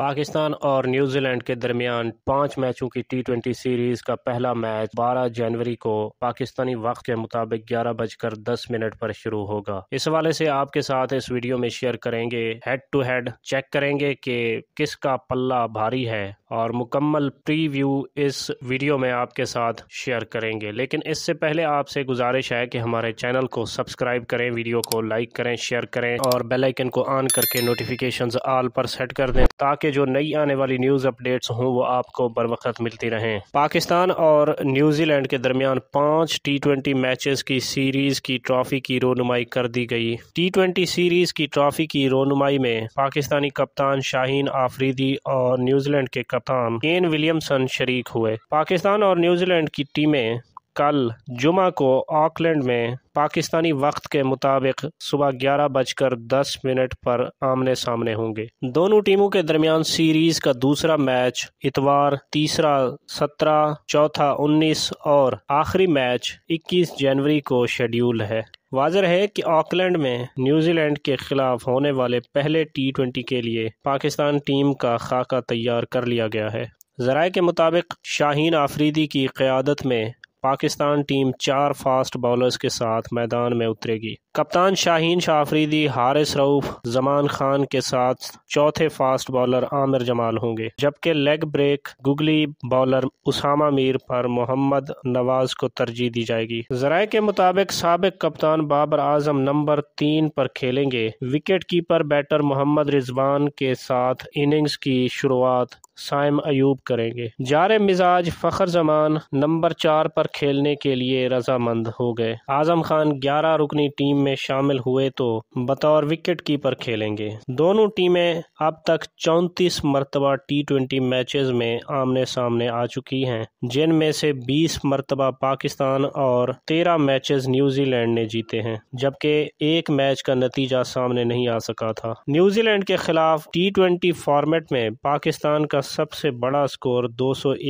पाकिस्तान और न्यूजीलैंड के दरमियान पांच मैचों की टी ट्वेंटी सीरीज का पहला मैच 12 जनवरी को पाकिस्तानी वक्त के मुताबिक ग्यारह बजकर दस मिनट पर शुरू होगा इस हवाले से आपके साथ इस वीडियो में शेयर करेंगे हेड टू हेड चेक करेंगे कि किसका पल्ला भारी है और मुकम्मल प्रीव्यू इस वीडियो में आपके साथ शेयर करेंगे लेकिन इससे पहले आपसे गुजारिश है कि हमारे चैनल को सब्सक्राइब करें वीडियो को लाइक करें शेयर करें और बेलाइकन को ऑन करके नोटिफिकेशन ऑल पर सेट कर दें ताकि के जो नई आने वाली न्यूज़ अपडेट्स हों वो आपको बर वक्त मिलती रहें पाकिस्तान और न्यूजीलैंड के दरमियान पाँच टी ट्वेंटी मैचेस की सीरीज़ की ट्रॉफ़ी की रोनुमाई कर दी गई टी ट्वेंटी सीरीज़ की ट्रॉफ़ी की रोनुमाई में पाकिस्तानी कप्तान शाहीन आफरीदी और न्यूजीलैंड के कप्तान केन विलियमसन शरीक हुए पाकिस्तान और न्यूजीलैंड की टीमें कल जुमा को ऑकलैंड में पाकिस्तानी वक्त के मुताबिक सुबह ग्यारह बजकर दस मिनट पर आमने सामने होंगे दोनों टीमों के दरमियान सीरीज का दूसरा मैच इतवार तीसरा सत्रह चौथा उन्नीस और आखिरी मैच इक्कीस जनवरी को शेड्यूल है वाजह है कि ऑकलैंड में न्यूजीलैंड के खिलाफ होने वाले पहले टी ट्वेंटी के लिए पाकिस्तान टीम का खाका तैयार कर लिया गया है जराये के मुताबिक शाहीन आफरीदी की क्यादत में पाकिस्तान टीम चार फास्ट बॉलर्स के साथ मैदान में उतरेगी कप्तान शाहीन शाह आफरीदी हारिस रऊफ जमान खान के साथ चौथे फास्ट बॉलर आमिर जमाल होंगे जबकि leg break googly bowler Usama Mir पर मोहम्मद नवाज को तरजीह दी जाएगी जराये के मुताबिक सबक कप्तान बाबर आजम नंबर तीन पर खेलेंगे wicket keeper batter Mohammad Rizwan के साथ इनिंग्स की शुरुआत साइम अयूब करेंगे जार मिजाज फ़खर जमान नंबर चार पर खेलने के लिए रजामंद हो गए आजम खान ग्यारह रुकनी टीम में शामिल हुए तो बतौर विकेट कीपर खेलेंगे दोनों टीमें अब तक चौतीस मरतबा टी ट्वेंटी मैचेज में आमने सामने आ चुकी हैं जिनमें से बीस मरतबा पाकिस्तान और तेरह मैच न्यूजीलैंड ने जीते हैं जबकि एक मैच का नतीजा सामने नहीं आ सका था न्यूजीलैंड के खिलाफ टी ट्वेंटी फॉर्मेट में पाकिस्तान का सबसे बड़ा स्कोर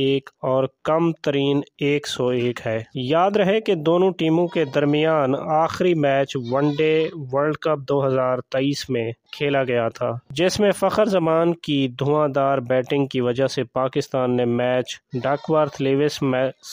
एक और कम तरीन एक है याद रहे कि दोनों टीमों के दरमियान आखिरी मैच वनडे वर्ल्ड कप 2023 में खेला गया था जिसमें फ़खर जमान की धुआंधार बैटिंग की वजह से पाकिस्तान ने मैच डाकवर्थ लेविस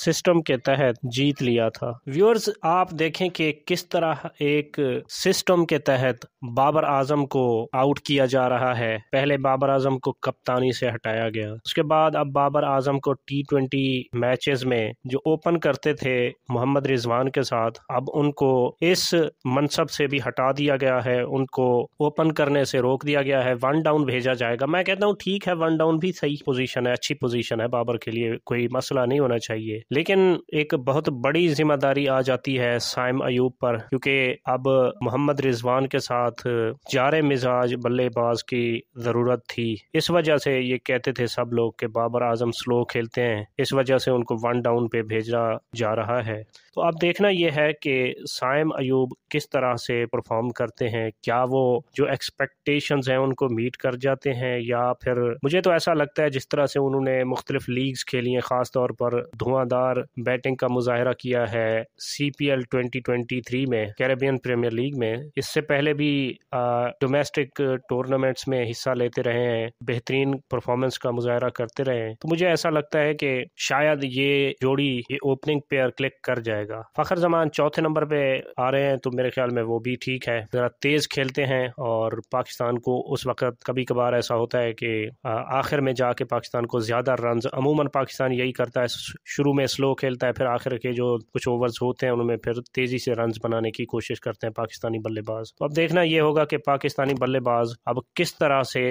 सिस्टम के तहत जीत लिया था व्यूअर्स आप देखें कि किस तरह एक सिस्टम के तहत बाबर आजम को आउट किया जा रहा है पहले बाबर आजम को कप्तानी से हटाया गया उसके बाद अब बाबर आजम को टी ट्वेंटी मैचेज में जो ओपन करते थे मोहम्मद रिजवान के साथ अब उनको इस मनसब से भी हटा दिया गया है उनको ओपन कर करने से रोक दिया गया है वन डाउन भेजा जाएगा मैं कहता हूँ ठीक है वन डाउन भी सही पोजीशन है अच्छी पोजीशन है बाबर के लिए कोई मसला नहीं होना चाहिए लेकिन एक बहुत बड़ी जिम्मेदारी आ जाती है साइम अयूब पर क्योंकि अब मोहम्मद रिजवान के साथ जारे मिजाज बल्लेबाज की ज़रूरत थी इस वजह से ये कहते थे सब लोग कि बाबर आजम स्लो खेलते हैं इस वजह से उनको वन डाउन पे भेजा जा रहा है तो अब देखना यह है कि साइम अयूब किस तरह से परफॉर्म करते हैं क्या वो जो एक्सप एक्सपेक्टेशंस हैं उनको मीट कर जाते हैं या फिर मुझे तो ऐसा लगता है जिस तरह से उन्होंने मुख्तलिफ लीग्स खेली हैं ख़ास तौर पर धुआंधार बैटिंग का मुजाहरा किया है C P L twenty twenty three में कैरेबियन प्रीमियर लीग में इससे पहले भी डोमेस्टिक टूर्नामेंट्स में हिस्सा लेते रहे हैं बेहतरीन परफॉर्मेंस का मुजाहरा करते रहे हैं तो मुझे ऐसा लगता है कि शायद ये जोड़ी ये ओपनिंग पेयर क्लिक कर जाएगा फखर जमान चौथे नंबर पे आ रहे हैं तो मेरे ख्याल में वो भी ठीक है ज़रा तेज़ खेलते हैं और पाकिस्तान को उस वक्त कभी कभार ऐसा होता है कि आखिर में जाके पाकिस्तान को ज़्यादा रन अमूमन पाकिस्तान यही करता है शुरू में स्लो खेलता है फिर आखिर के जो कुछ ओवर्स होते हैं उनमें फिर तेज़ी से रन बनाने की कोशिश करते हैं पाकिस्तानी बल्लेबाज तो अब देखना यह होगा कि पाकिस्तानी बल्लेबाज अब किस तरह से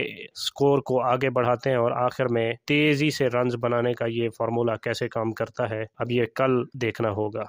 स्कोर को आगे बढ़ाते हैं और आखिर में तेज़ी से रन बनाने का ये फार्मूला कैसे काम करता है अब ये कल देखना होगा